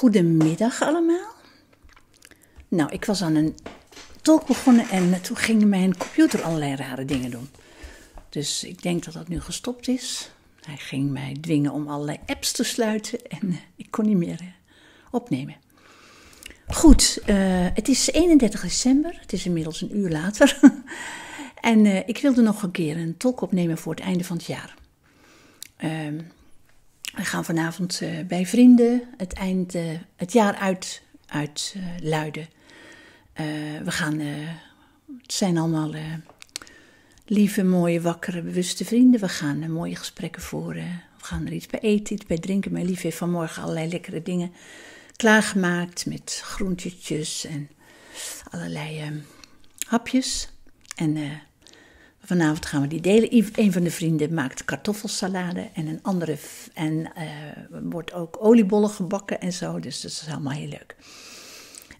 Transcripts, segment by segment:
Goedemiddag allemaal. Nou, ik was aan een talk begonnen en toen ging mijn computer allerlei rare dingen doen. Dus ik denk dat dat nu gestopt is. Hij ging mij dwingen om allerlei apps te sluiten en eh, ik kon niet meer eh, opnemen. Goed, eh, het is 31 december. Het is inmiddels een uur later. en ik wilde nog een keer een talk opnemen voor het einde van het jaar. Ehm, we gaan vanavond eh, bij vrienden het, eind, eh, het jaar uit, uit luiden. Eh, we gaan, het zijn allemaal lieve, mooie, wakkere, bewuste vrienden. We gaan mooie gesprekken voeren. We gaan er iets bij eten, iets bij drinken. Mijn lief heeft vanmorgen allerlei lekkere dingen klaargemaakt met groentjes en allerlei ehm, hapjes. En Vanavond gaan we die delen. Een van de vrienden maakt kartoffelsalade en een andere en eh, wordt ook oliebollen gebakken en zo. Dus dat is allemaal heel leuk.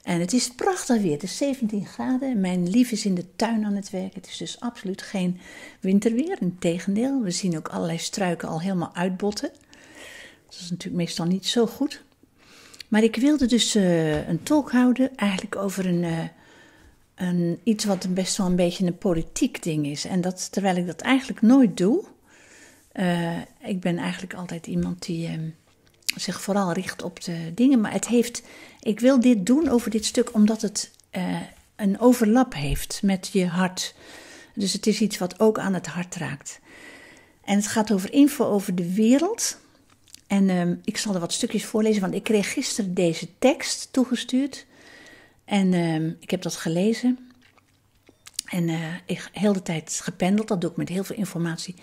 En het is prachtig weer. Het is 17 graden. Mijn lief is in de tuin aan het werk. Het is dus absoluut geen winterweer. Integendeel, we zien ook allerlei struiken al helemaal uitbotten. Dat is natuurlijk meestal niet zo goed. Maar ik wilde dus eh, een talk houden eigenlijk over een, eh, een, iets wat best wel een beetje een politiek ding is. En dat, terwijl ik dat eigenlijk nooit doe. Eh, ik ben eigenlijk altijd iemand die ehm, zich vooral richt op de dingen. Maar het heeft, ik wil dit doen over dit stuk omdat het eh, een overlap heeft met je hart. Dus het is iets wat ook aan het hart raakt. En het gaat over info over de wereld. En ehm, ik zal er wat stukjes voorlezen, want ik kreeg gisteren deze tekst toegestuurd en ehm, ik heb dat gelezen. En eh, ik heel de tijd gependeld. Dat doe ik met heel veel informatie.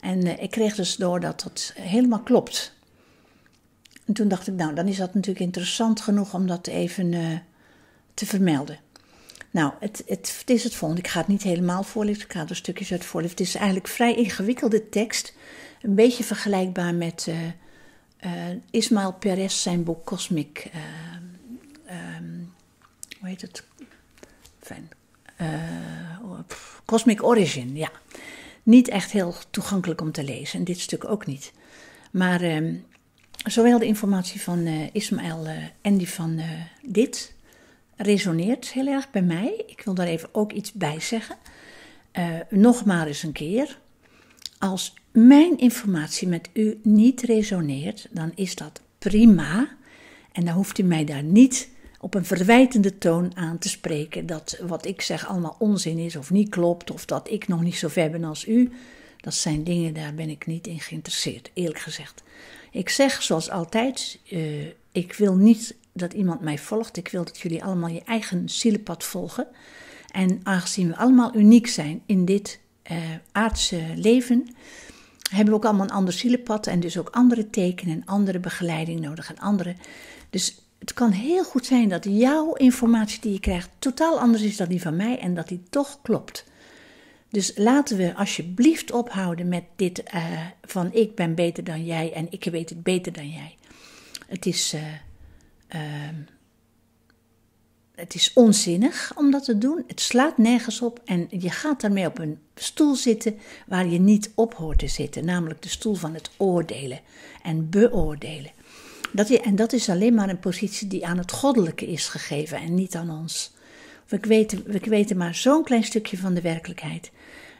En eh, ik kreeg dus door dat dat helemaal klopt. En toen dacht ik, nou, dan is dat natuurlijk interessant genoeg om dat even eh, te vermelden. Nou, het, het, is het volgende. Ik ga het niet helemaal voorlezen. Ik ga er stukjes uit voorlezen. Het is eigenlijk vrij ingewikkelde tekst. Een beetje vergelijkbaar met Ismaël Perez zijn boek Cosmic. Ehm, ehm, hoe heet het? Fijn. Eh, oh, Cosmic Origin, ja. Niet echt heel toegankelijk om te lezen. En dit stuk ook niet. Maar ehm, zowel de informatie van uh, Ismaël eh, en die van dit resoneert heel erg bij mij. Ik wil daar even ook iets bij zeggen. nogmaals eens een keer. Als mijn informatie met u niet resoneert, dan is dat prima. En dan hoeft u mij daar niet op een verwijtende toon aan te spreken dat wat ik zeg allemaal onzin is of niet klopt of dat ik nog niet zo ver ben als u. Dat zijn dingen, daar ben ik niet in geïnteresseerd, eerlijk gezegd. Ik zeg zoals altijd, eh, ik wil niet dat iemand mij volgt. Ik wil dat jullie allemaal je eigen zielenpad volgen. En aangezien we allemaal uniek zijn in dit eh, aardse leven, hebben we ook allemaal een ander zielenpad en dus ook andere tekenen en andere begeleiding nodig en andere. Dus het kan heel goed zijn dat jouw informatie die je krijgt totaal anders is dan die van mij en dat die toch klopt. Dus laten we alsjeblieft ophouden met dit eh, van ik ben beter dan jij en ik weet het beter dan jij. Het is, eh, ehm, het is onzinnig om dat te doen. Het slaat nergens op en je gaat daarmee op een stoel zitten waar je niet op hoort te zitten, namelijk de stoel van het oordelen en beoordelen. Dat en dat is alleen maar een positie die aan het goddelijke is gegeven en niet aan ons. We weten, we weten maar zo'n klein stukje van de werkelijkheid.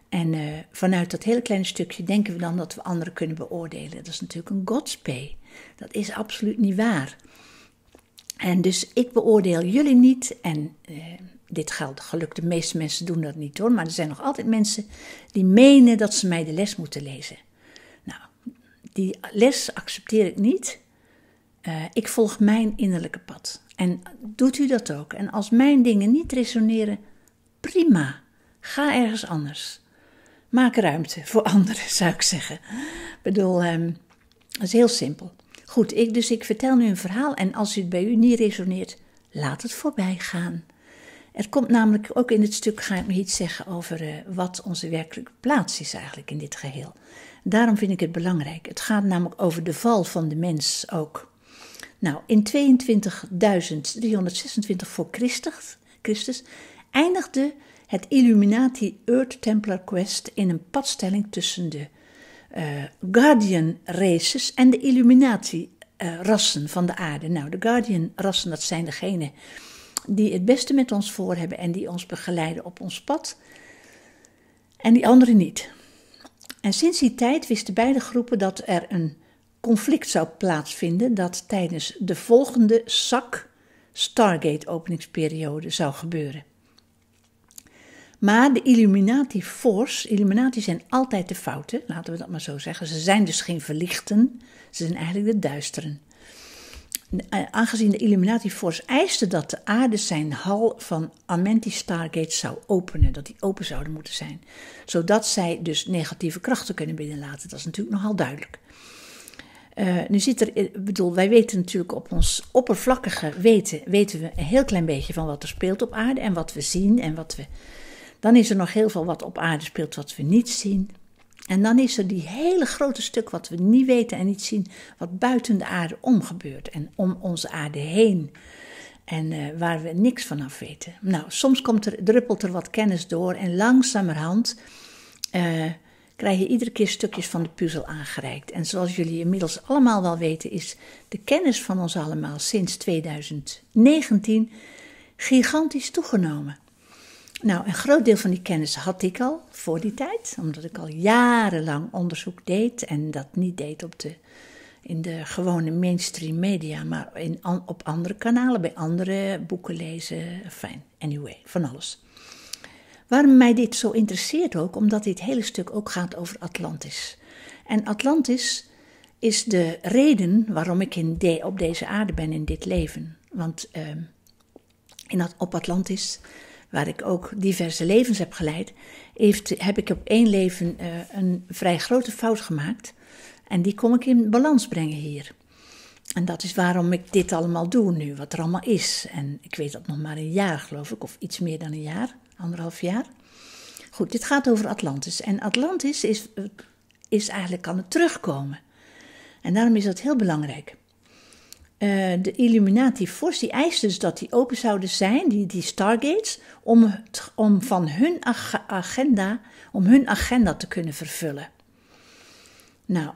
En eh, vanuit dat hele kleine stukje denken we dan dat we anderen kunnen beoordelen. Dat is natuurlijk een godspay. Dat is absoluut niet waar. En dus ik beoordeel jullie niet. En eh, dit geldt gelukkig, de meeste mensen doen dat niet hoor. Maar er zijn nog altijd mensen die menen dat ze mij de les moeten lezen. Nou, die les accepteer ik niet. Eh, ik volg mijn innerlijke pad. En doet u dat ook. En als mijn dingen niet resoneren, prima. Ga ergens anders. Maak ruimte voor anderen, zou ik zeggen. Ik bedoel, ehm, dat is heel simpel. Goed, ik, dus ik vertel nu een verhaal en als het bij u niet resoneert, laat het voorbij gaan. Er komt namelijk ook in het stuk, ga ik nog iets zeggen over eh, wat onze werkelijke plaats is eigenlijk in dit geheel. Daarom vind ik het belangrijk. Het gaat namelijk over de val van de mens ook. Nou, in 22.326 voor Christus, Christus eindigde het Illuminati Earth Templar Quest in een padstelling tussen de eh, Guardian races en de Illuminati eh, rassen van de aarde. Nou, de Guardian rassen, dat zijn degenen die het beste met ons voor hebben en die ons begeleiden op ons pad. En die anderen niet. En sinds die tijd wisten beide groepen dat er een conflict zou plaatsvinden dat tijdens de volgende SAC Stargate-openingsperiode zou gebeuren. Maar de Illuminati Force, Illuminati zijn altijd de fouten, laten we dat maar zo zeggen. Ze zijn dus geen verlichten, ze zijn eigenlijk de duisteren. Eh, aangezien de Illuminati Force eiste dat de aarde zijn hal van Amenti Stargate zou openen, dat die open zouden moeten zijn, zodat zij dus negatieve krachten kunnen binnenlaten. Dat is natuurlijk nogal duidelijk. Eh, nu zit er, ik eh, bedoel, wij weten natuurlijk op ons oppervlakkige weten, weten we een heel klein beetje van wat er speelt op aarde en wat we zien en wat we. Dan is er nog heel veel wat op aarde speelt wat we niet zien. En dan is er die hele grote stuk wat we niet weten en niet zien, wat buiten de aarde omgebeurt en om onze aarde heen. En eh, waar we niks vanaf weten. Nou, soms komt er, druppelt er wat kennis door en langzamerhand krijg je iedere keer stukjes van de puzzel aangereikt. En zoals jullie inmiddels allemaal wel weten, is de kennis van ons allemaal sinds 2019 gigantisch toegenomen. Nou, een groot deel van die kennis had ik al voor die tijd, omdat ik al jarenlang onderzoek deed en dat niet deed op de, in de gewone mainstream media, maar in, op andere kanalen, bij andere boeken lezen, fijn, anyway, van alles. Waarom mij dit zo interesseert ook, omdat dit hele stuk ook gaat over Atlantis. En Atlantis is de reden waarom ik in op deze aarde ben in dit leven. Want ehm, in, op Atlantis, waar ik ook diverse levens heb geleid, heeft, heb ik op één leven eh, een vrij grote fout gemaakt. En die kom ik in balans brengen hier. En dat is waarom ik dit allemaal doe nu, wat er allemaal is. En ik weet dat nog maar een jaar, geloof ik, of iets meer dan een jaar anderhalf jaar. Goed, dit gaat over Atlantis. En Atlantis is, is eigenlijk kan het terugkomen. En daarom is dat heel belangrijk. Eh, de Illuminati Force die eist dus dat die open zouden zijn, die, die Stargates, om, om van hun agenda, om hun agenda te kunnen vervullen. Nou,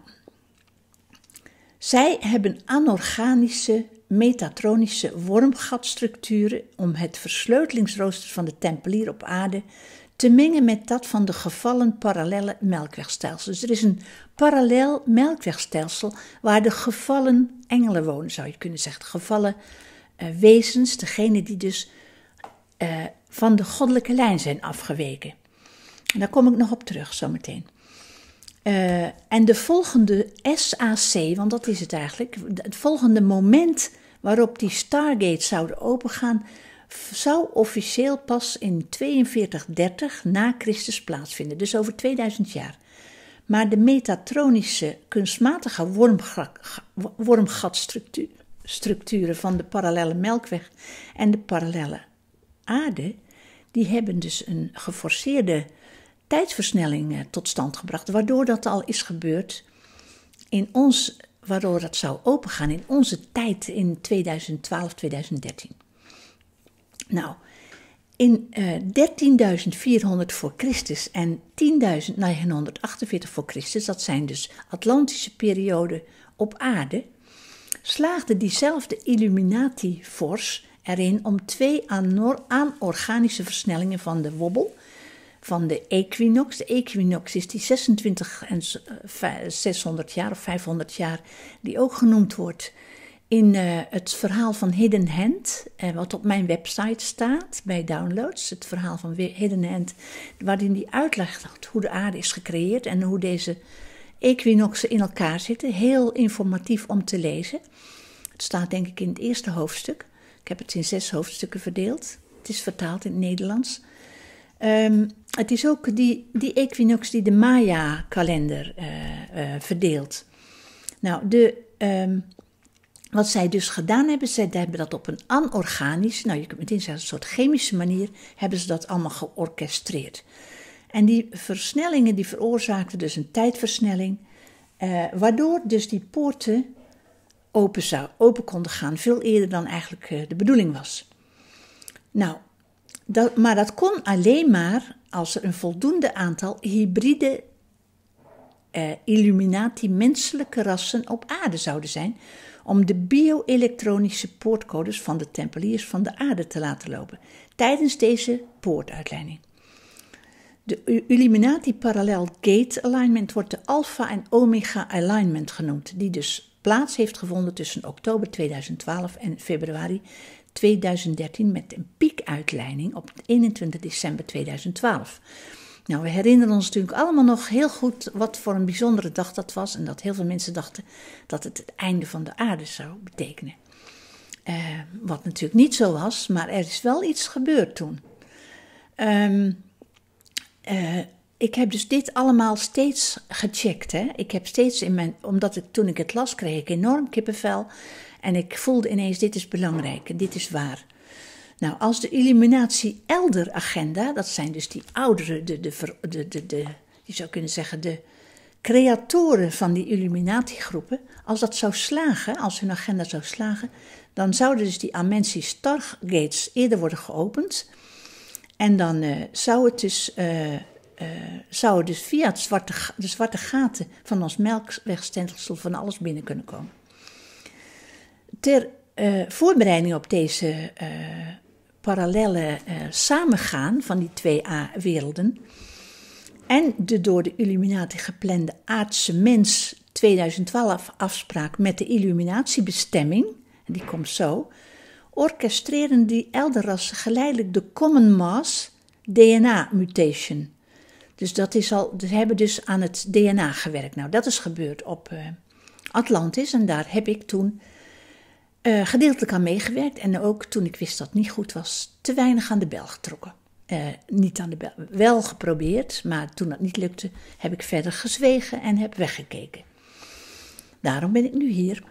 zij hebben anorganische metatronische wormgatstructuren om het versleutelingsrooster van de tempelier op aarde te mengen met dat van de gevallen parallele melkwegstelsels. Dus er is een parallel melkwegstelsel waar de gevallen engelen wonen, zou je kunnen zeggen. De gevallen eh, wezens, degene die dus eh, van de goddelijke lijn zijn afgeweken. En daar kom ik nog op terug zometeen. Eh, en de volgende SAC, want dat is het eigenlijk, het volgende moment waarop die stargates zouden opengaan, zou officieel pas in 4230 na Christus plaatsvinden, dus over 2000 jaar. Maar de metatronische kunstmatige wormgatstructuren van de parallele melkweg en de parallele aarde, die hebben dus een geforceerde tijdsversnelling eh, tot stand gebracht. Waardoor dat al is gebeurd in ons, waardoor dat zou opengaan in onze tijd in 2012, 2013. Nou, in uh, eh, 13.400 voor Christus en 10.948 voor Christus, dat zijn dus Atlantische perioden op aarde, slaagde diezelfde illuminati force erin om twee anorganische versnellingen van de wobbel van de equinox. De equinox is die 26 en 600 eh, jaar of 500 jaar, die ook genoemd wordt in eh, het verhaal van Hidden Hand, eh, wat op mijn website staat bij downloads. Het verhaal van Hidden Hand, waarin die uitlegt hoe de aarde is gecreëerd en hoe deze equinoxen in elkaar zitten. Heel informatief om te lezen. Het staat denk ik in het eerste hoofdstuk. Ik heb het in zes hoofdstukken verdeeld. Het is vertaald in het Nederlands. Ehm, het is ook die, die equinox die de Maya-kalender eh, eh, verdeelt. Nou, de, ehm, wat zij dus gedaan hebben, zij hebben dat op een anorganische, nou je kunt meteen zeggen, een soort chemische manier, hebben ze dat allemaal georchestreerd. En die versnellingen die veroorzaakten dus een tijdversnelling, eh, waardoor dus die poorten open, zou, open konden gaan, veel eerder dan eigenlijk de bedoeling was. Nou, dat, maar dat kon alleen maar als er een voldoende aantal hybride eh, menselijke rassen op aarde zouden zijn om de bio-elektronische poortcodes van de tempeliers van de aarde te laten lopen tijdens deze poortuitleiding. De Illuminati Parallel Gate Alignment wordt de Alpha en Omega Alignment genoemd, die dus plaats heeft gevonden tussen oktober 2012 en februari 2013 met een piekuitleiding op 21 december 2012. Nou, we herinneren ons natuurlijk allemaal nog heel goed wat voor een bijzondere dag dat was. En dat heel veel mensen dachten dat het het einde van de aarde zou betekenen. Eh, wat natuurlijk niet zo was, maar er is wel iets gebeurd toen. Ehm, eh, ik heb dus dit allemaal steeds gecheckt. Hè? Ik heb steeds in mijn, omdat ik toen ik het las kreeg ik enorm kippenvel. En ik voelde ineens, dit is belangrijk dit is waar. Nou, als de Illuminatie Elder Agenda, dat zijn dus die ouderen, de, de, de, de, je zou kunnen zeggen de creatoren van die illuminatiegroepen, als dat zou slagen, als hun agenda zou slagen, dan zouden dus die Amensi Stargates eerder worden geopend. En dan uh, zou, het dus, eh, eh, zou het dus via zwarte, de zwarte gaten van ons melkwegstelsel van alles binnen kunnen komen ter eh, voorbereiding op deze eh, parallele eh, samengaan van die twee a werelden en de door de Illuminati geplande aardse mens 2012 afspraak met de illuminatiebestemming, die komt zo, orchestreren die elderrassen geleidelijk de common mass DNA mutation. Dus dat is al, ze hebben dus aan het DNA gewerkt. Nou, dat is gebeurd op Atlantis en daar heb ik toen uh, gedeeltelijk aan meegewerkt en ook toen ik wist dat het niet goed was, te weinig aan de bel getrokken. Eh, niet aan de bel. Wel geprobeerd, maar toen dat niet lukte, heb ik verder gezwegen en heb weggekeken. Daarom ben ik nu hier.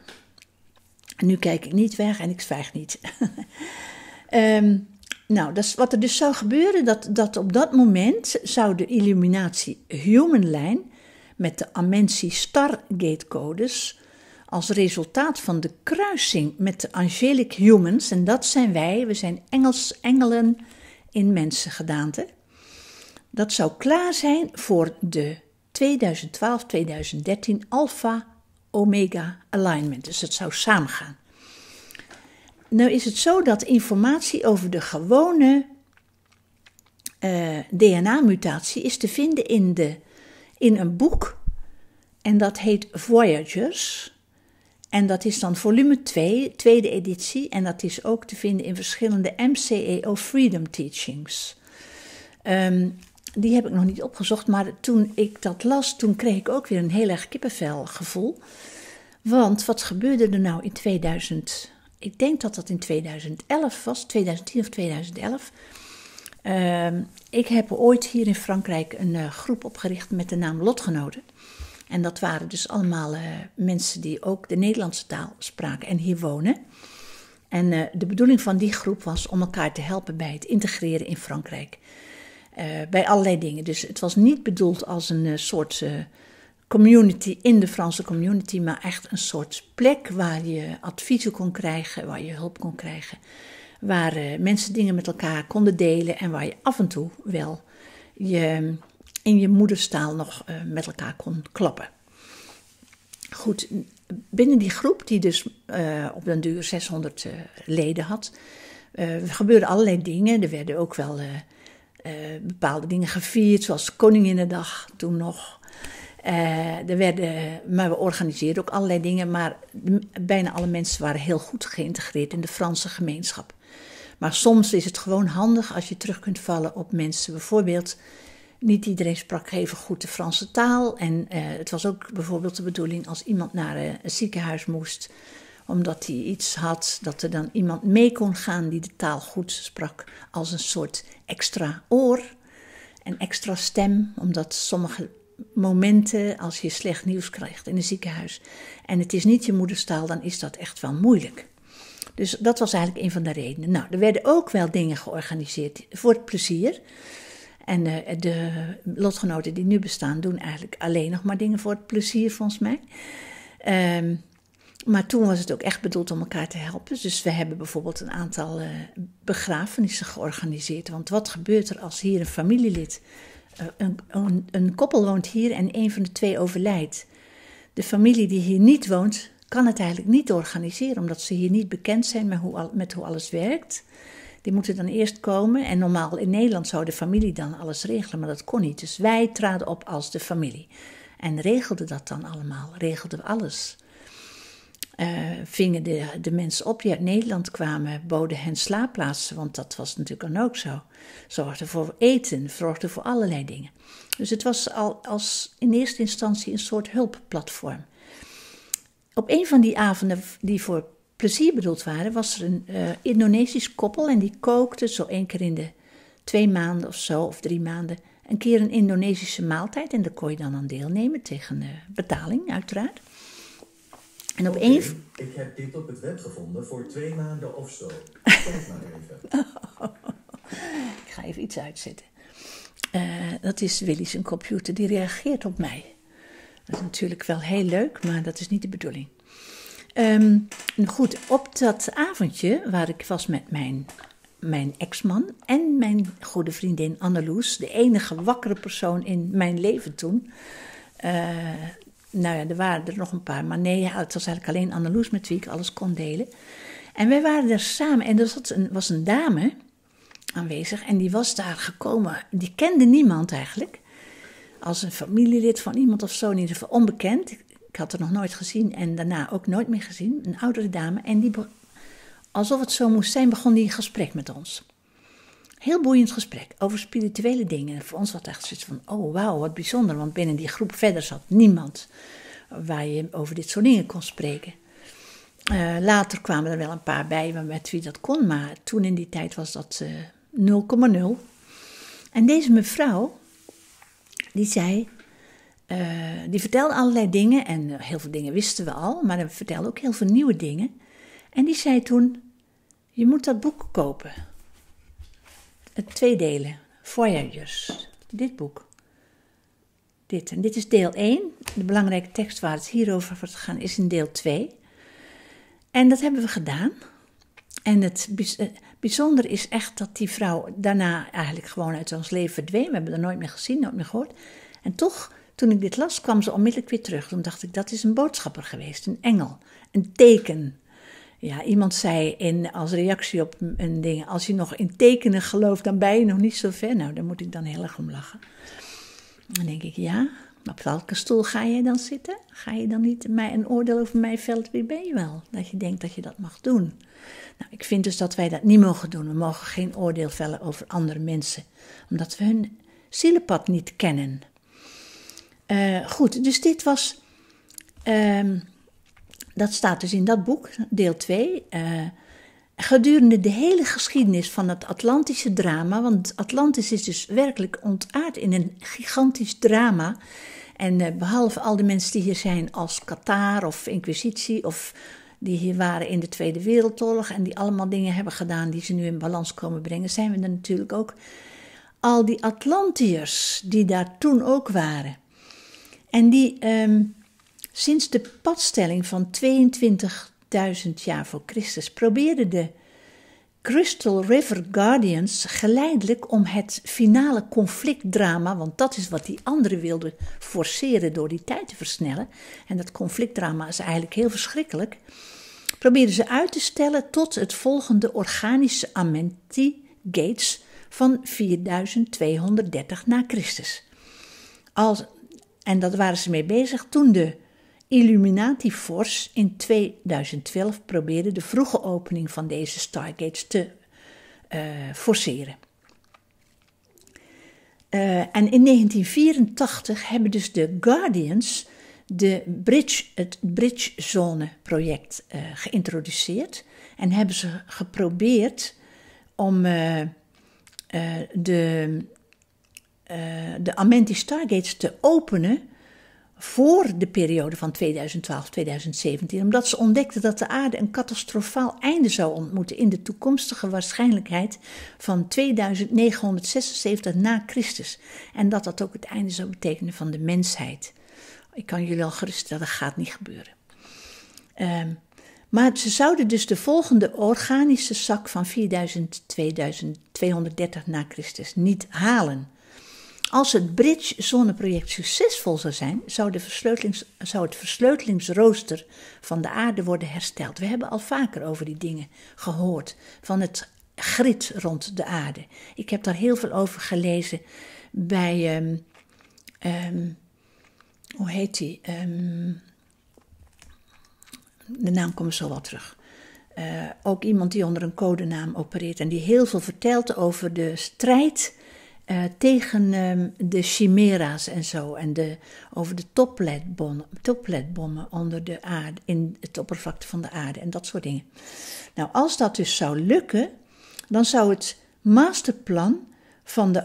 En nu kijk ik niet weg en ik zwijg niet. Ehm, nou, dat is wat er dus zou gebeuren, dat, dat op dat moment zou de illuminatie Human Line met de Amensi Stargate codes als resultaat van de kruising met de angelic humans, en dat zijn wij, we zijn Engels, engelen in mensengedaante, dat zou klaar zijn voor de 2012-2013 Alpha Omega Alignment. Dus dat zou samengaan. Nou is het zo dat informatie over de gewone eh, DNA-mutatie is te vinden in, de, in een boek. En dat heet Voyagers. En dat is dan volume 2, tweede editie. En dat is ook te vinden in verschillende MCEO Freedom Teachings. Ehm, die heb ik nog niet opgezocht, maar toen ik dat las, toen kreeg ik ook weer een heel erg kippenvel gevoel. Want wat gebeurde er nou in 2000? Ik denk dat dat in 2011 was, 2010 of 2011. Ehm, ik heb ooit hier in Frankrijk een eh, groep opgericht met de naam Lotgenoten. En dat waren dus allemaal eh, mensen die ook de Nederlandse taal spraken en hier wonen. En eh, de bedoeling van die groep was om elkaar te helpen bij het integreren in Frankrijk. Eh, bij allerlei dingen. Dus het was niet bedoeld als een soort community in de Franse community, maar echt een soort plek waar je adviezen kon krijgen, waar je hulp kon krijgen. Waar mensen dingen met elkaar konden delen en waar je af en toe wel je in je moederstaal nog eh, met elkaar kon klappen. Goed, binnen die groep, die dus eh, op den duur 600 eh, leden had, gebeurden allerlei dingen. Er werden ook wel bepaalde dingen gevierd, zoals Koninginnedag toen nog. er werden, maar we organiseerden ook allerlei dingen. Maar bijna alle mensen waren heel goed geïntegreerd in de Franse gemeenschap. Maar soms is het gewoon handig als je terug kunt vallen op mensen, bijvoorbeeld niet iedereen sprak even goed de Franse taal. En eh, het was ook bijvoorbeeld de bedoeling als iemand naar een eh, ziekenhuis moest, omdat hij iets had, dat er dan iemand mee kon gaan die de taal goed sprak, als een soort extra oor en extra stem, omdat sommige momenten als je slecht nieuws krijgt in een ziekenhuis en het is niet je moederstaal, dan is dat echt wel moeilijk. Dus dat was eigenlijk een van de redenen. Nou, er werden ook wel dingen georganiseerd voor het plezier. En de, eh, de lotgenoten die nu bestaan, doen eigenlijk alleen nog maar dingen voor het plezier, volgens mij. Ehm, maar toen was het ook echt bedoeld om elkaar te helpen. Dus we hebben bijvoorbeeld een aantal uh, begrafenissen georganiseerd. Want wat gebeurt er als hier een familielid, eh, een, een, koppel woont hier en een van de twee overlijdt? De familie die hier niet woont, kan het eigenlijk niet organiseren, omdat ze hier niet bekend zijn met hoe, met hoe alles werkt. Die moeten dan eerst komen. En normaal in Nederland zou de familie dan alles regelen, maar dat kon niet. Dus wij traden op als de familie. En regelden dat dan allemaal, regelden we alles. Eh, vingen de, de mensen op die uit Nederland kwamen, boden hen slaapplaatsen, want dat was natuurlijk dan ook zo. Zorgden voor eten, zorgden voor allerlei dingen. Dus het was al als in eerste instantie een soort hulpplatform. Op een van die avonden die voor plezier bedoeld waren, was er een uh, Indonesisch koppel en die kookte zo één keer in de twee maanden of zo, of drie maanden, een keer een Indonesische maaltijd. En daar kon je dan aan deelnemen tegen eh, betaling, uiteraard. En op één... Ik heb dit op het web gevonden voor twee maanden of zo. Kijk maar even. ik ga even iets uitzetten. Eh, dat is Willy's computer, die reageert op mij. Dat is natuurlijk wel heel leuk, maar dat is niet de bedoeling. Ehm, goed, op dat avondje waar ik was met mijn, mijn ex-man en mijn goede vriendin Anneloes, de enige wakkere persoon in mijn leven toen. Eh, nou ja, er waren er nog een paar, maar nee, het was eigenlijk alleen Anneloes met wie ik alles kon delen. En wij waren er samen en er was een, was een dame aanwezig en die was daar gekomen. Die kende niemand eigenlijk als een familielid van iemand of zo, in ieder geval onbekend. Ik had haar nog nooit gezien en daarna ook nooit meer gezien. Een oudere dame. En die, alsof het zo moest zijn, begon die een gesprek met ons. Heel boeiend gesprek over spirituele dingen. voor ons was het echt zoiets van: oh wauw, wat bijzonder. Want binnen die groep verder zat niemand waar je over dit soort dingen kon spreken. Eh, later kwamen er wel een paar bij met wie dat kon, maar toen in die tijd was dat 0,0. Eh, en deze mevrouw, die zei: eh, die vertelde allerlei dingen en eh, heel veel dingen wisten we al, maar hij vertelde ook heel veel nieuwe dingen. En die zei toen: Je moet dat boek kopen. Het twee delen, Voyagers. Dit boek. Dit. En dit is deel 1. De belangrijke tekst waar het hierover gaat is in deel 2. En dat hebben we gedaan. En het eh, bijzonder is echt dat die vrouw daarna eigenlijk gewoon uit ons leven verdween. We hebben haar nooit meer gezien, nooit meer gehoord. En toch toen ik dit las, kwam ze onmiddellijk weer terug. Toen dacht ik, dat is een boodschapper geweest, een engel, een teken. Ja, iemand zei in, als reactie op een ding, als je nog in tekenen gelooft, dan ben je nog niet zo ver. Nou, daar moet ik dan heel erg om lachen. Dan denk ik, ja, op welke stoel ga jij dan zitten? Ga je dan niet mij een oordeel over mij veld? Wie ben je wel? Dat je denkt dat je dat mag doen. Nou, ik vind dus dat wij dat niet mogen doen. We mogen geen oordeel vellen over andere mensen, omdat we hun zielenpad niet kennen. Eh, goed, dus dit was. Ehm, dat staat dus in dat boek, deel 2. Eh, gedurende de hele geschiedenis van het Atlantische drama. Want Atlantis is dus werkelijk ontaard in een gigantisch drama. En eh, behalve al de mensen die hier zijn als Qatar of Inquisitie of die hier waren in de Tweede Wereldoorlog en die allemaal dingen hebben gedaan die ze nu in balans komen brengen, zijn we er natuurlijk ook al die Atlantiërs die daar toen ook waren. En die ehm, sinds de padstelling van 22.000 jaar voor Christus probeerden de Crystal River Guardians geleidelijk om het finale conflictdrama, want dat is wat die anderen wilden forceren door die tijd te versnellen. En dat conflictdrama is eigenlijk heel verschrikkelijk. Probeerden ze uit te stellen tot het volgende organische Amenti Gates van 4230 na Christus. Als en dat waren ze mee bezig toen de Illuminati Force in 2012 probeerde de vroege opening van deze Stargates te eh, forceren. Eh, en in 1984 hebben dus de Guardians de bridge, het Bridge Zone project eh, geïntroduceerd. En hebben ze geprobeerd om de eh, de Amenti Stargates te openen voor de periode van 2012-2017, omdat ze ontdekten dat de aarde een catastrofaal einde zou ontmoeten in de toekomstige waarschijnlijkheid van 2976 na Christus. En dat dat ook het einde zou betekenen van de mensheid. Ik kan jullie al geruststellen, dat gaat niet gebeuren. Ehm, maar ze zouden dus de volgende organische zak van 4230 na Christus niet halen. Als het Bridge zonneproject succesvol zou zijn, zou, de zou het versleutelingsrooster van de aarde worden hersteld. We hebben al vaker over die dingen gehoord, van het grid rond de aarde. Ik heb daar heel veel over gelezen bij, ehm, ehm, hoe heet die? Um, de naam komt zo wat terug. Eh, ook iemand die onder een codenaam opereert en die heel veel vertelt over de strijd eh, tegen ehm, de chimera's en zo. En de, over de topletbommen, onder de aarde, in het oppervlakte van de aarde en dat soort dingen. Nou, als dat dus zou lukken, dan zou het masterplan van de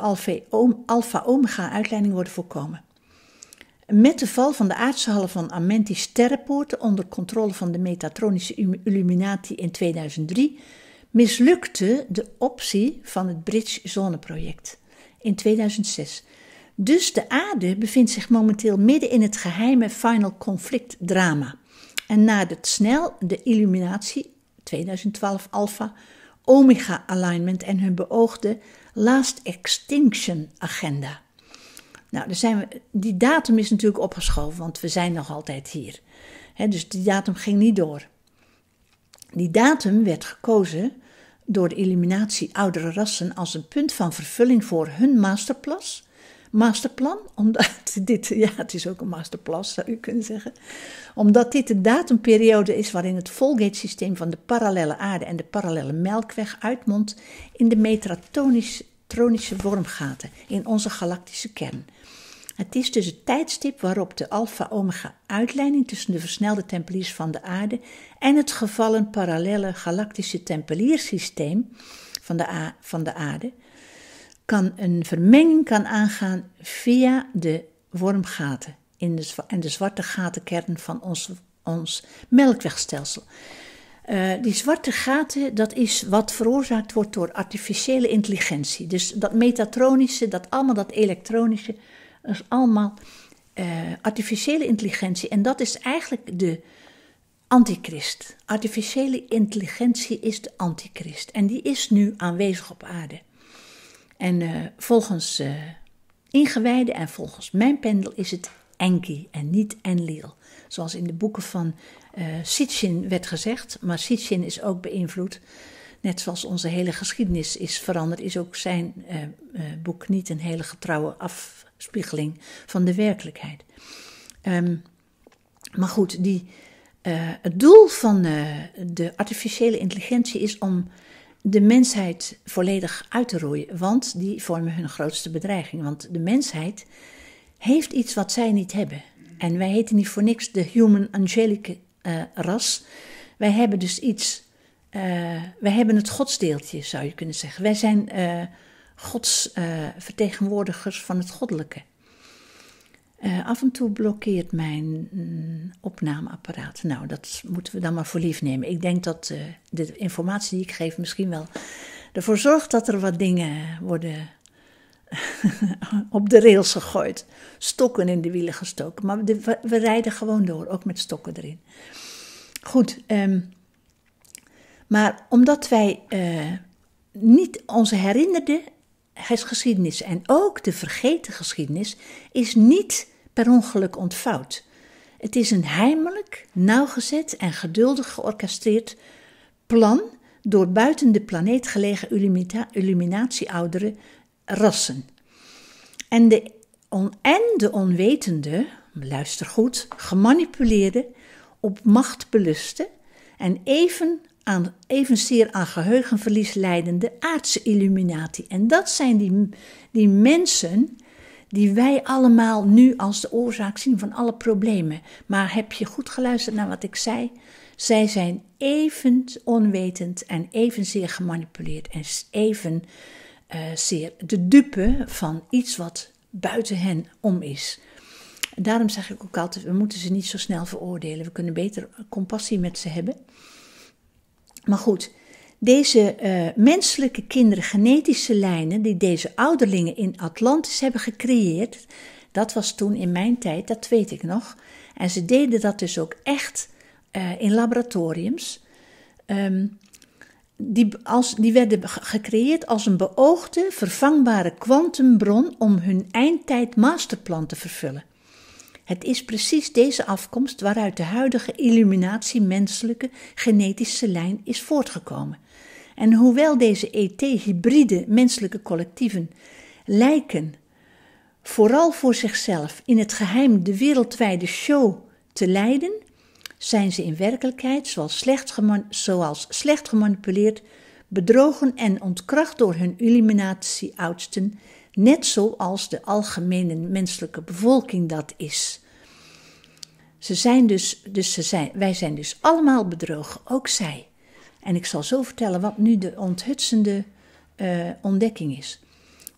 Alpha-Omega-uitleiding worden voorkomen. Met de val van de aardse hallen van Amenti Sterrenpoorten onder controle van de Metatronische Illuminati in 2003 mislukte de optie van het Bridge Zone in 2006. Dus de aarde bevindt zich momenteel midden in het geheime Final Conflict drama. En na het snel de illuminatie 2012 alpha, omega alignment en hun beoogde last extinction agenda. Nou, daar zijn we, die datum is natuurlijk opgeschoven, want we zijn nog altijd hier. dus die datum ging niet door. Die datum werd gekozen door de eliminatie oudere rassen als een punt van vervulling voor hun masterplas. Masterplan, omdat dit, ja, het is ook een masterplas zou u kunnen zeggen. Omdat dit de datumperiode is waarin het Folgate-systeem van de parallele aarde en de parallele melkweg uitmondt in de metratronische wormgaten in onze galactische kern. Het is dus het tijdstip waarop de alfa-omega-uitleiding tussen de versnelde tempeliers van de aarde en het gevallen parallele galactische tempeliersysteem van de, van de aarde kan een vermenging kan aangaan via de wormgaten in de, en de zwarte gatenkern van ons, ons melkwegstelsel. Eh, die zwarte gaten, dat is wat veroorzaakt wordt door artificiële intelligentie. Dus dat metatronische, dat allemaal dat elektronische, dat is allemaal eh, artificiële intelligentie. En dat is eigenlijk de antichrist. Artificiële intelligentie is de antichrist. En die is nu aanwezig op aarde. En eh, volgens eh, ingewijden en volgens mijn pendel is het Enki en niet Enlil. Zoals in de boeken van Sitchin werd gezegd. Maar Sitchin is ook beïnvloed. Net zoals onze hele geschiedenis is veranderd, is ook zijn boek niet een hele getrouwe af spiegeling van de werkelijkheid. Ehm, maar goed, die, eh, het doel van eh, de artificiële intelligentie is om de mensheid volledig uit te roeien, want die vormen hun grootste bedreiging. Want de mensheid heeft iets wat zij niet hebben. En wij heten niet voor niks de human angelic eh, ras. Wij hebben dus iets. wij hebben het godsdeeltje, zou je kunnen zeggen. Wij zijn Gods eh, vertegenwoordigers van het goddelijke. Eh, af en toe blokkeert mijn mm, opnameapparaat. Nou, dat moeten we dan maar voor lief nemen. Ik denk dat eh, de informatie die ik geef misschien wel ervoor zorgt dat er wat dingen worden op de rails gegooid. Stokken in de wielen gestoken. Maar we, we, rijden gewoon door, ook met stokken erin. Goed, ehm, maar omdat wij niet onze herinnerden geschiedenis en ook de vergeten geschiedenis is niet per ongeluk ontvouwd. Het is een heimelijk, nauwgezet en geduldig georchestreerd plan door buiten de planeet gelegen illuminatieoudere rassen. En de, en de onwetende, luister goed, gemanipuleerde, op macht beluste en even aan evenzeer aan geheugenverlies leidende aardse illuminatie. En dat zijn die, die mensen die wij allemaal nu als de oorzaak zien van alle problemen. Maar heb je goed geluisterd naar wat ik zei? Zij zijn even onwetend en evenzeer gemanipuleerd en even eh, zeer de dupe van iets wat buiten hen om is. Daarom zeg ik ook altijd: we moeten ze niet zo snel veroordelen. We kunnen beter compassie met ze hebben. Maar goed, deze eh, menselijke kinderen, genetische lijnen die deze ouderlingen in Atlantis hebben gecreëerd, dat was toen in mijn tijd, dat weet ik nog. En ze deden dat dus ook echt eh, in laboratoriums. Ehm, die, als, die werden gecreëerd als een beoogde, vervangbare kwantumbron om hun eindtijd masterplan te vervullen. Het is precies deze afkomst waaruit de huidige illuminatie menselijke genetische lijn is voortgekomen. En hoewel deze ET-hybride menselijke collectieven lijken vooral voor zichzelf in het geheim de wereldwijde show te leiden, zijn ze in werkelijkheid zoals slecht, zoals slecht gemanipuleerd, bedrogen en ontkracht door hun illuminatie-oudsten Net zoals de algemene menselijke bevolking dat is. Ze zijn dus, dus ze zijn, wij zijn dus allemaal bedrogen, ook zij. En ik zal zo vertellen wat nu de onthutsende eh, ontdekking is.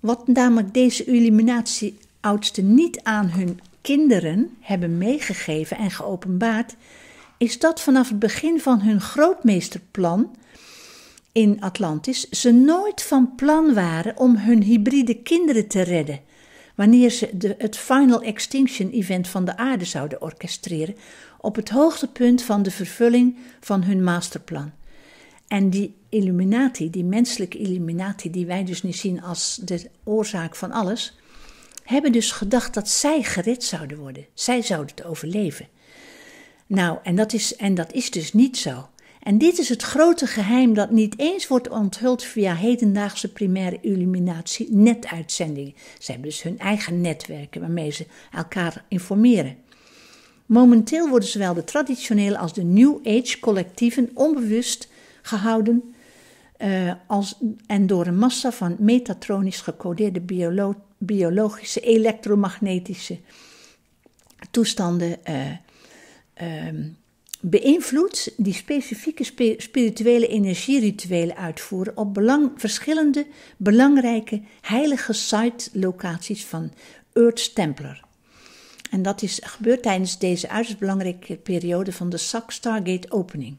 Wat namelijk deze eliminatieoudsten niet aan hun kinderen hebben meegegeven en geopenbaard, is dat vanaf het begin van hun grootmeesterplan in Atlantis ze nooit van plan waren om hun hybride kinderen te redden. Wanneer ze de, het Final Extinction Event van de aarde zouden orchestreren, op het hoogtepunt van de vervulling van hun masterplan. En die Illuminati, die menselijke Illuminati, die wij dus nu zien als de oorzaak van alles, hebben dus gedacht dat zij gered zouden worden. Zij zouden het overleven. Nou, en dat is, en dat is dus niet zo. En dit is het grote geheim dat niet eens wordt onthuld via hedendaagse primaire illuminatie netuitzendingen. Ze hebben dus hun eigen netwerken waarmee ze elkaar informeren. Momenteel worden zowel de traditionele als de New Age collectieven onbewust gehouden eh, als, en door een massa van metatronisch gecodeerde biologische, elektromagnetische toestanden uh, beïnvloedt die specifieke spirituele energierituelen uitvoeren op belang verschillende belangrijke heilige site-locaties van Earth Templar. En dat is gebeurd tijdens deze uiterst belangrijke periode van de SAC Stargate opening.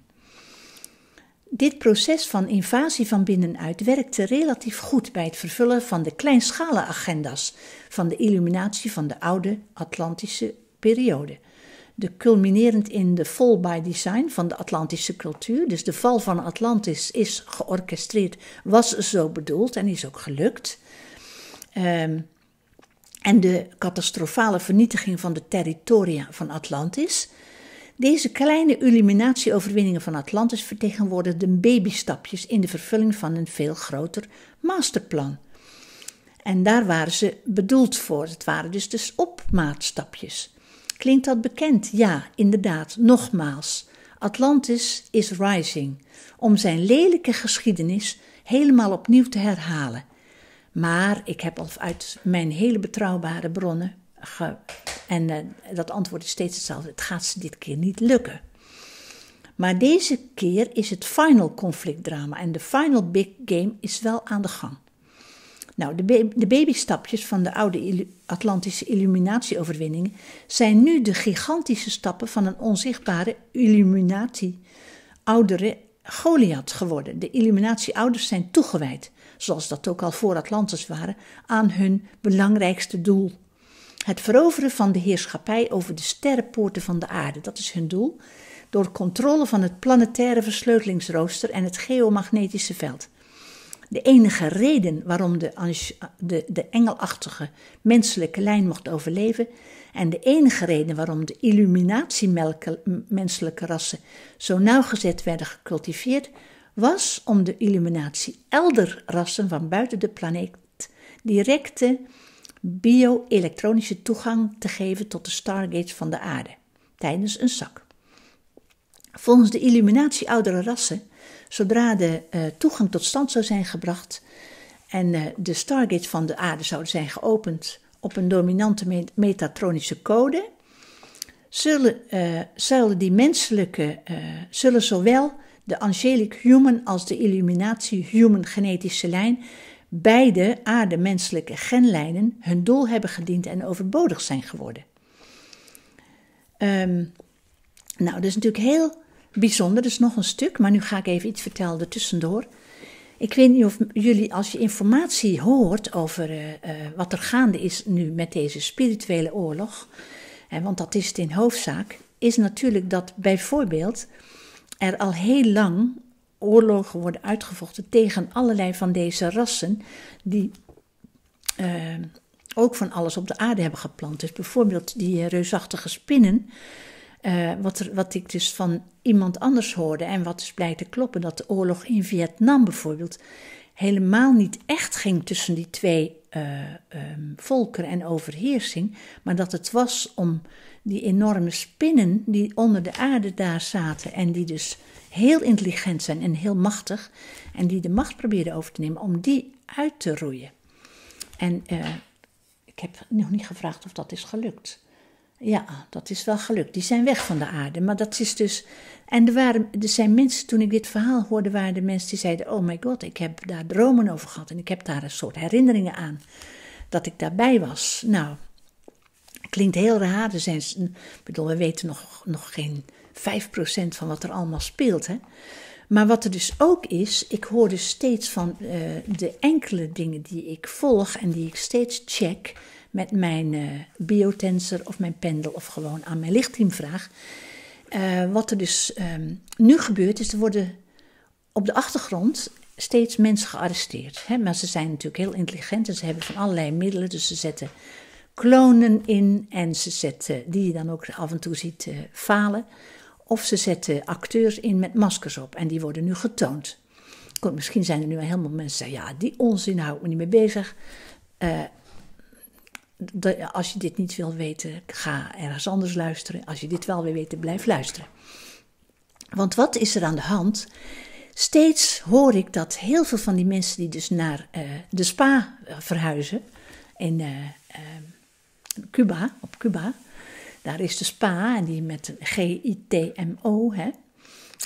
Dit proces van invasie van binnenuit werkte relatief goed bij het vervullen van de kleinschalige agendas van de illuminatie van de oude Atlantische periode de culminerend in de Fall by Design van de Atlantische cultuur. Dus de val van Atlantis is georchestreerd, was zo bedoeld en is ook gelukt. Ehm, en de catastrofale vernietiging van de territoria van Atlantis. Deze kleine illuminatieoverwinningen van Atlantis de babystapjes in de vervulling van een veel groter masterplan. En daar waren ze bedoeld voor. Het waren dus dus opmaatstapjes. Klinkt dat bekend? Ja, inderdaad, nogmaals. Atlantis is rising, om zijn lelijke geschiedenis helemaal opnieuw te herhalen. Maar ik heb al uit mijn hele betrouwbare bronnen en eh, dat antwoord is steeds hetzelfde: het gaat ze dit keer niet lukken. Maar deze keer is het final conflict drama en de final big game is wel aan de gang. Nou, de, de babystapjes van de oude Atlantische illuminatieoverwinningen zijn nu de gigantische stappen van een onzichtbare illuminatie oudere Goliath geworden. De illuminatie-ouders zijn toegewijd, zoals dat ook al voor Atlantis waren, aan hun belangrijkste doel. Het veroveren van de heerschappij over de sterrenpoorten van de aarde, dat is hun doel, door controle van het planetaire versleutelingsrooster en het geomagnetische veld de enige reden waarom de, de, de engelachtige menselijke lijn mocht overleven en de enige reden waarom de illuminatie-menselijke rassen zo nauwgezet werden gecultiveerd, was om de illuminatie elder rassen van buiten de planeet directe bio-elektronische toegang te geven tot de stargates van de aarde tijdens een zak. Volgens de illuminatie oudere rassen Zodra de eh, toegang tot stand zou zijn gebracht en eh, de stargates van de aarde zouden zijn geopend op een dominante metatronische code, zullen, eh, zullen die menselijke, zullen zowel de angelic human als de illuminatie human genetische lijn, beide aarde-menselijke genlijnen, hun doel hebben gediend en overbodig zijn geworden. Ehm, nou, dat is natuurlijk heel bijzonder. Dus nog een stuk, maar nu ga ik even iets vertellen tussendoor. Ik weet niet of jullie, als je informatie hoort over eh, eh, wat er gaande is nu met deze spirituele oorlog, hè, want dat is het in hoofdzaak, is natuurlijk dat bijvoorbeeld er al heel lang oorlogen worden uitgevochten tegen allerlei van deze rassen die eh, ook van alles op de aarde hebben geplant. Dus bijvoorbeeld die reusachtige spinnen, eh, wat, er, wat ik dus van iemand anders hoorde en wat dus blijkt te kloppen, dat de oorlog in Vietnam bijvoorbeeld helemaal niet echt ging tussen die twee uh, volkeren en overheersing, maar dat het was om die enorme spinnen die onder de aarde daar zaten en die dus heel intelligent zijn en heel machtig en die de macht probeerden over te nemen, om die uit te roeien. En eh, ik heb nog niet gevraagd of dat is gelukt. Ja, dat is wel gelukt. Die zijn weg van de aarde. Maar dat is dus. En er, waren, er zijn mensen, toen ik dit verhaal hoorde, waren er mensen die zeiden: Oh my god, ik heb daar dromen over gehad. En ik heb daar een soort herinneringen aan. Dat ik daarbij was. Nou, klinkt heel raar. Er zijn, bedoel, we weten nog, nog geen 5% van wat er allemaal speelt. Hè? Maar wat er dus ook is, ik hoorde dus steeds van eh, de enkele dingen die ik volg en die ik steeds check met mijn eh, biotensor of mijn pendel of gewoon aan mijn lichtteam vraag. Eh, wat er dus ehm, nu gebeurt, is er worden op de achtergrond steeds mensen gearresteerd. Hè? Maar ze zijn natuurlijk heel intelligent en ze hebben van allerlei middelen. Dus ze zetten klonen in en ze zetten, die je dan ook af en toe ziet eh, falen. Of ze zetten acteurs in met maskers op en die worden nu getoond. Goed, misschien zijn er nu helemaal mensen die zeggen, ja, die onzin hou ik me niet mee bezig als je dit niet wil weten, ga ergens anders luisteren. Als je dit wel wil weten, blijf luisteren. Want wat is er aan de hand? Steeds hoor ik dat heel veel van die mensen die dus naar eh, de spa eh, verhuizen in eh, Cuba, op Cuba, daar is de spa en die met G-I-T-M-O, hè,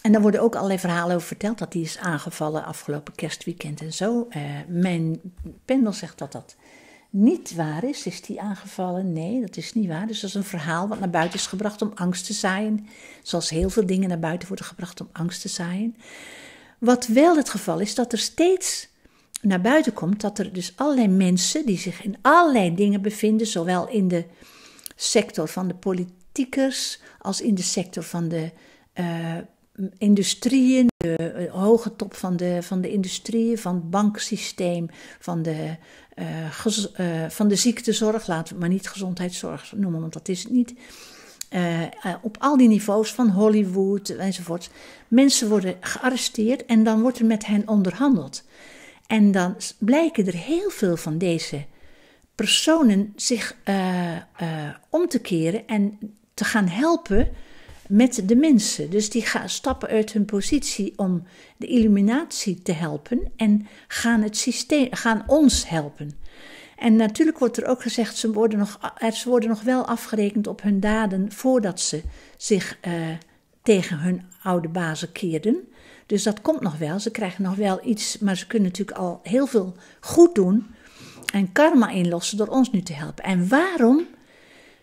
en daar worden ook allerlei verhalen over verteld dat die is aangevallen afgelopen kerstweekend en zo. mijn pendel zegt dat dat niet waar is. Is die aangevallen? Nee, dat is niet waar. Dus dat is een verhaal wat naar buiten is gebracht om angst te zaaien. Zoals heel veel dingen naar buiten worden gebracht om angst te zaaien. Wat wel het geval is, dat er steeds naar buiten komt dat er dus allerlei mensen die zich in allerlei dingen bevinden, zowel in de sector van de politiekers als in de sector van de eh, industrieën, de eh, hoge top van de, van de industrieën, van het banksysteem, van de, eh, eh, van de ziektezorg, laten we maar niet gezondheidszorg noemen, want dat is het niet. op al die niveaus van Hollywood enzovoort. Mensen worden gearresteerd en dan wordt er met hen onderhandeld. En dan blijken er heel veel van deze personen zich om te keren en te gaan helpen met de mensen. Dus die gaan, stappen uit hun positie om de illuminatie te helpen en gaan, het systeem, gaan ons helpen. En natuurlijk wordt er ook gezegd, ze worden nog, eh, ze worden nog wel afgerekend op hun daden voordat ze zich eh, tegen hun oude bazen keerden. Dus dat komt nog wel, ze krijgen nog wel iets, maar ze kunnen natuurlijk al heel veel goed doen en karma inlossen door ons nu te helpen. En waarom?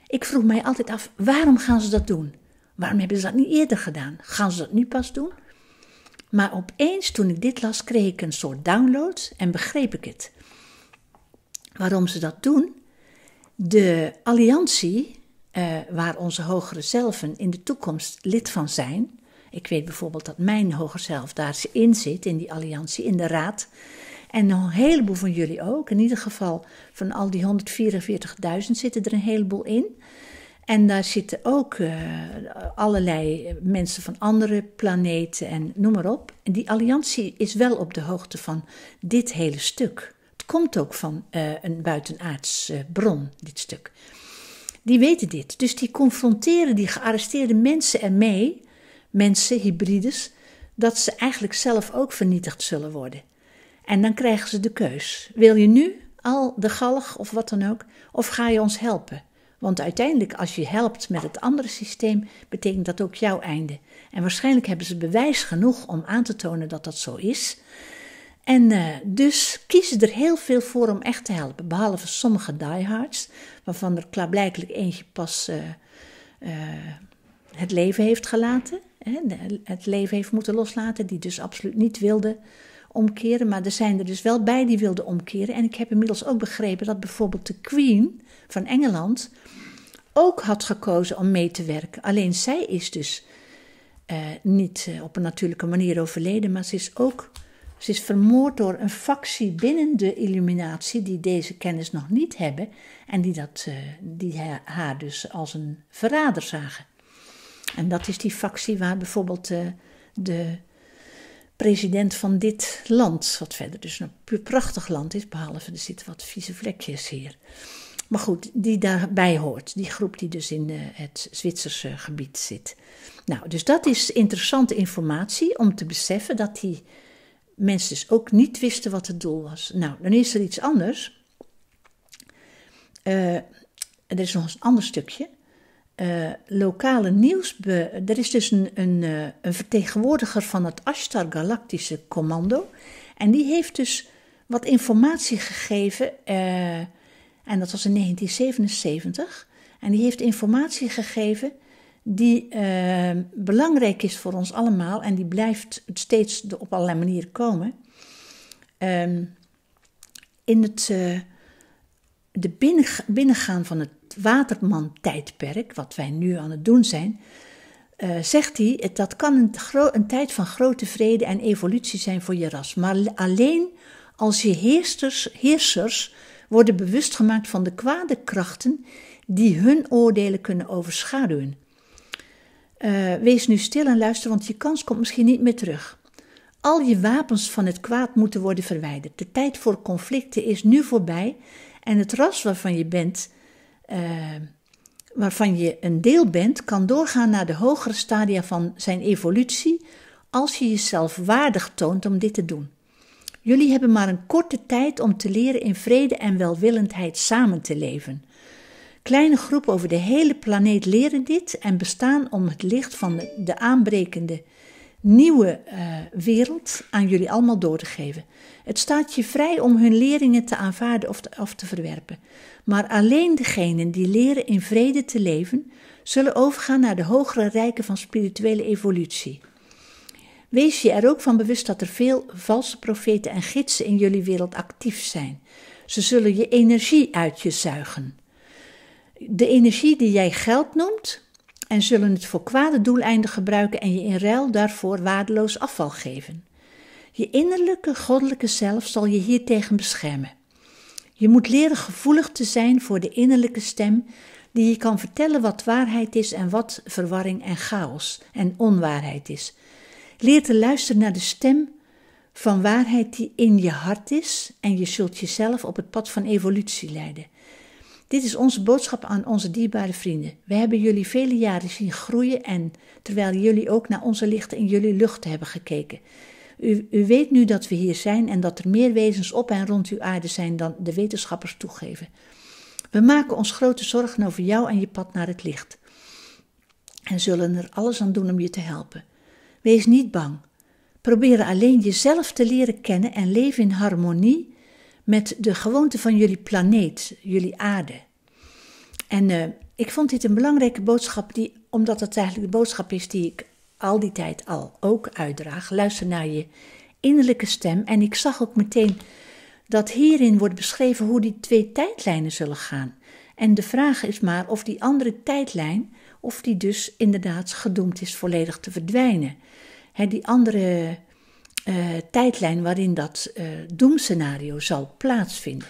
Ik vroeg mij altijd af, waarom gaan ze dat doen? Waarom hebben ze dat niet eerder gedaan? Gaan ze dat nu pas doen? Maar opeens, toen ik dit las, kreeg ik een soort download en begreep ik het. Waarom ze dat doen? De alliantie, eh, waar onze hogere zelven in de toekomst lid van zijn. Ik weet bijvoorbeeld dat mijn hoger zelf in zit, in die alliantie, in de raad. En een heleboel van jullie ook. In ieder geval, van al die 144.000 zitten er een heleboel in. En daar zitten ook eh, allerlei mensen van andere planeten en noem maar op. En die alliantie is wel op de hoogte van dit hele stuk. Het komt ook van eh, een buitenaards eh, bron, dit stuk. Die weten dit. Dus die confronteren die gearresteerde mensen ermee, mensen, hybrides, dat ze eigenlijk zelf ook vernietigd zullen worden. En dan krijgen ze de keus. Wil je nu al de galg of wat dan ook, of ga je ons helpen? Want uiteindelijk, als je helpt met het andere systeem, betekent dat ook jouw einde. En waarschijnlijk hebben ze bewijs genoeg om aan te tonen dat dat zo is. En eh, dus kiezen er heel veel voor om echt te helpen. Behalve sommige diehards, waarvan er klaarblijkelijk eentje pas eh, eh, het leven heeft gelaten. Hè, het leven heeft moeten loslaten, die dus absoluut niet wilde omkeren. Maar er zijn er dus wel bij die wilden omkeren. En ik heb inmiddels ook begrepen dat bijvoorbeeld de Queen van Engeland ook had gekozen om mee te werken. Alleen zij is dus eh, niet eh, op een natuurlijke manier overleden, maar ze is ook ze is vermoord door een factie binnen de illuminatie die deze kennis nog niet hebben en die, dat, eh, die haar dus als een verrader zagen. En dat is die factie waar bijvoorbeeld de president van dit land. Wat verder dus een puur prachtig land is, behalve er zitten wat vieze vlekjes hier. Maar goed, die daarbij hoort. Die groep die dus in eh, het Zwitserse gebied zit. Nou, dus dat is interessante informatie om te beseffen dat die mensen dus ook niet wisten wat het doel was. Nou, dan is er iets anders. Uh, er is nog een ander stukje. Eh, lokale nieuws. Er is dus een, een, eh, een, vertegenwoordiger van het Ashtar Galactische Commando. En die heeft dus wat informatie gegeven. Eh, en dat was in 1977. En die heeft informatie gegeven die belangrijk is voor ons allemaal. En die blijft steeds op allerlei manieren komen. Ehm, in het de binnengaan van het Waterman-tijdperk, wat wij nu aan het doen zijn, eh, zegt hij, dat kan een, een, tijd van grote vrede en evolutie zijn voor je ras, maar alleen als je heersers, heersers worden bewust gemaakt van de kwade krachten die hun oordelen kunnen overschaduwen. Eh, wees nu stil en luister, want je kans komt misschien niet meer terug. Al je wapens van het kwaad moeten worden verwijderd. De tijd voor conflicten is nu voorbij en het ras waarvan je bent, eh, waarvan je een deel bent, kan doorgaan naar de hogere stadia van zijn evolutie als je jezelf waardig toont om dit te doen. Jullie hebben maar een korte tijd om te leren in vrede en welwillendheid samen te leven. Kleine groepen over de hele planeet leren dit en bestaan om het licht van de, de aanbrekende nieuwe eh, wereld aan jullie allemaal door te geven. Het staat je vrij om hun leringen te aanvaarden of of te verwerpen. Maar alleen degenen die leren in vrede te leven, zullen overgaan naar de hogere rijken van spirituele evolutie. Wees je er ook van bewust dat er veel valse profeten en gidsen in jullie wereld actief zijn. Ze zullen je energie uit je zuigen. De energie die jij geld noemt, en zullen het voor kwade doeleinden gebruiken en je in ruil daarvoor waardeloos afval geven. Je innerlijke goddelijke zelf zal je hiertegen beschermen. Je moet leren gevoelig te zijn voor de innerlijke stem die je kan vertellen wat waarheid is en wat verwarring en chaos en onwaarheid is. Leer te luisteren naar de stem van waarheid die in je hart is en je zult jezelf op het pad van evolutie leiden. Dit is onze boodschap aan onze dierbare vrienden. We hebben jullie vele jaren zien groeien en terwijl jullie ook naar onze lichten in jullie lucht hebben gekeken. U, u, weet nu dat we hier zijn en dat er meer wezens op en rond uw aarde zijn dan de wetenschappers toegeven. We maken ons grote zorgen over jou en je pad naar het licht. En zullen er alles aan doen om je te helpen. Wees niet bang. Probeer alleen jezelf te leren kennen en leef in harmonie met de gewoonte van jullie planeet, jullie aarde. En eh, ik vond dit een belangrijke boodschap, die, omdat het eigenlijk de boodschap is die ik al die tijd al ook uitdraag. Luister naar je innerlijke stem. En ik zag ook meteen dat hierin wordt beschreven hoe die twee tijdlijnen zullen gaan. En de vraag is maar of die andere tijdlijn, of die dus inderdaad gedoemd is volledig te verdwijnen. die andere eh, tijdlijn waarin dat uh, doemscenario zal plaatsvinden.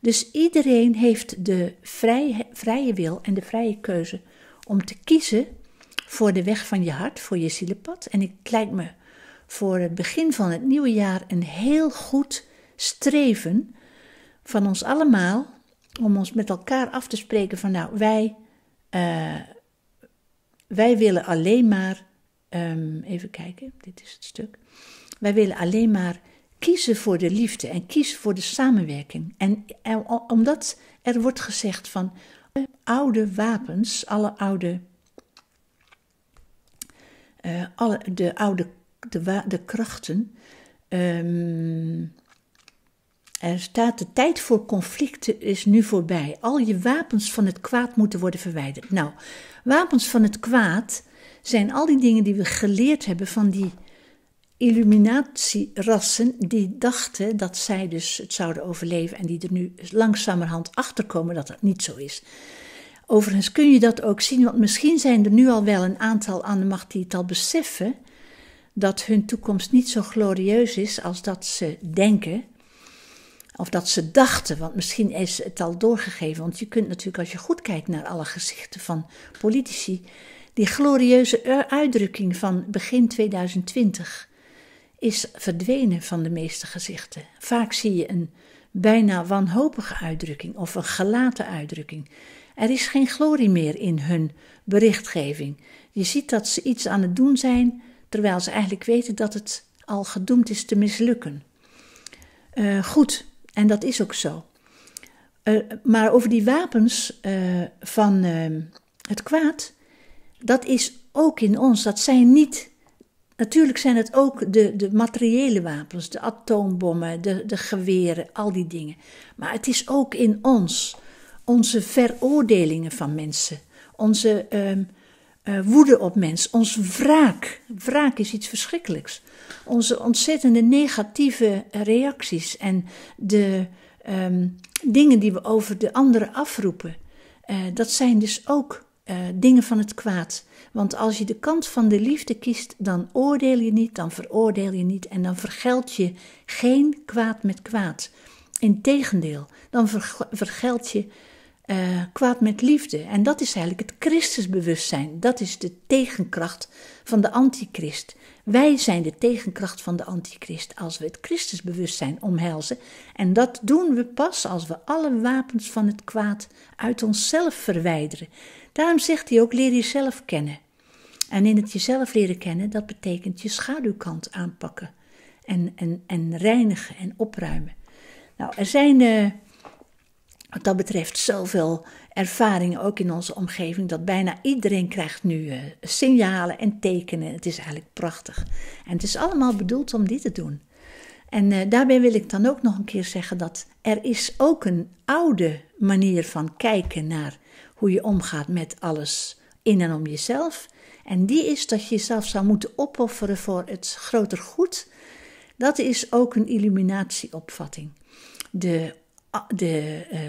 Dus iedereen heeft de vrije, vrije wil en de vrije keuze om te kiezen voor de weg van je hart, voor je zielenpad. En ik lijkt me voor het begin van het nieuwe jaar een heel goed streven van ons allemaal om ons met elkaar af te spreken van nou, wij, eh, wij willen alleen maar, ehm, even kijken, dit is het stuk. Wij willen alleen maar kiezen voor de liefde en kiezen voor de samenwerking. En omdat er wordt gezegd van oude wapens, alle oude, eh, alle, de oude de, de krachten. Ehm, er staat de tijd voor conflicten is nu voorbij. Al je wapens van het kwaad moeten worden verwijderd. Nou, wapens van het kwaad zijn al die dingen die we geleerd hebben van die illuminatierassen die dachten dat zij dus het zouden overleven en die er nu langzamerhand achter komen dat dat niet zo is. Overigens kun je dat ook zien, want misschien zijn er nu al wel een aantal aan de macht die het al beseffen dat hun toekomst niet zo glorieus is als dat ze denken. Of dat ze dachten, want misschien is het al doorgegeven. Want je kunt natuurlijk, als je goed kijkt naar alle gezichten van politici, die glorieuze uitdrukking van begin 2020 is verdwenen van de meeste gezichten. Vaak zie je een bijna wanhopige uitdrukking of een gelaten uitdrukking. Er is geen glorie meer in hun berichtgeving. Je ziet dat ze iets aan het doen zijn, terwijl ze eigenlijk weten dat het al gedoemd is te mislukken. Eh, goed, en dat is ook zo. Eh, maar over die wapens eh, van het kwaad, dat is ook in ons. Dat zijn niet Natuurlijk zijn het ook de, de materiële wapens, de atoombommen, de, de geweren, al die dingen. Maar het is ook in ons, onze veroordelingen van mensen, onze ehm, eh, woede op mensen, ons wraak. Wraak is iets verschrikkelijks. Onze ontzettende negatieve reacties en de ehm, dingen die we over de anderen afroepen. Eh, dat zijn dus ook eh, dingen van het kwaad. Want als je de kant van de liefde kiest, dan oordeel je niet, dan veroordeel je niet en dan vergeld je geen kwaad met kwaad. Integendeel, dan vergeld je eh, kwaad met liefde. En dat is eigenlijk het Christusbewustzijn. Dat is de tegenkracht van de antichrist. Wij zijn de tegenkracht van de antichrist als we het Christusbewustzijn omhelzen. En dat doen we pas als we alle wapens van het kwaad uit onszelf verwijderen. Daarom zegt hij ook: leer jezelf kennen. En in het jezelf leren kennen, dat betekent je schaduwkant aanpakken en, en, en reinigen en opruimen. Nou, er zijn eh, wat dat betreft zoveel ervaringen ook in onze omgeving dat bijna iedereen krijgt nu eh, signalen en tekenen. Het is eigenlijk prachtig. En het is allemaal bedoeld om dit te doen. En uh, daarbij wil ik dan ook nog een keer zeggen dat er is ook een oude manier van kijken naar hoe je omgaat met alles in en om jezelf. En die is dat je jezelf zou moeten opofferen voor het groter goed. Dat is ook een illuminatieopvatting. De, de, uh,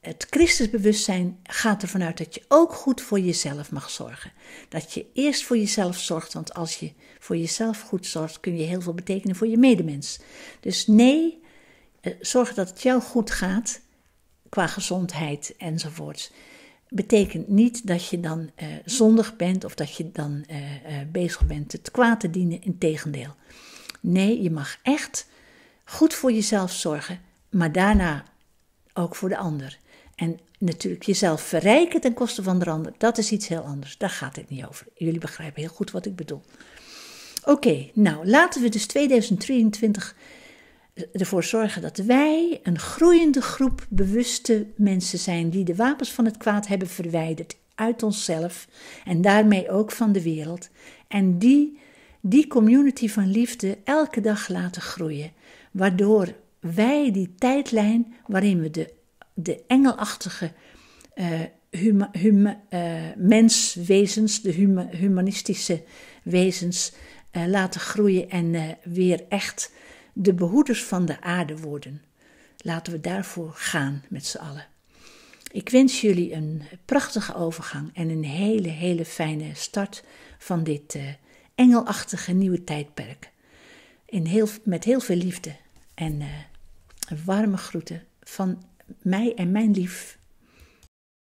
het Christusbewustzijn gaat ervan uit dat je ook goed voor jezelf mag zorgen. Dat je eerst voor jezelf zorgt, want als je voor jezelf goed zorgt, kun je heel veel betekenen voor je medemens. Dus nee, eh, zorg dat het jou goed gaat qua gezondheid enzovoorts. Betekent niet dat je dan eh, zondig bent of dat je dan eh, eh, bezig bent het kwaad te dienen. Integendeel. Nee, je mag echt goed voor jezelf zorgen, maar daarna ook voor de ander. En natuurlijk jezelf verrijken ten koste van de ander, dat is iets heel anders. Daar gaat het niet over. Jullie begrijpen heel goed wat ik bedoel. Oké, nou laten we dus 2023 ervoor zorgen dat wij een groeiende groep bewuste mensen zijn die de wapens van het kwaad hebben verwijderd uit onszelf en daarmee ook van de wereld. En die, die community van liefde elke dag laten groeien, waardoor wij die tijdlijn waarin we de, de engelachtige uh, huma, eh, menswezens, de humanistische wezens, eh, laten groeien en weer echt de behoeders van de aarde worden. Laten we daarvoor gaan met z'n allen. Ik wens jullie een prachtige overgang en een hele, hele fijne start van dit eh, engelachtige nieuwe tijdperk. In heel, met heel veel liefde en eh, warme groeten van mij en mijn lief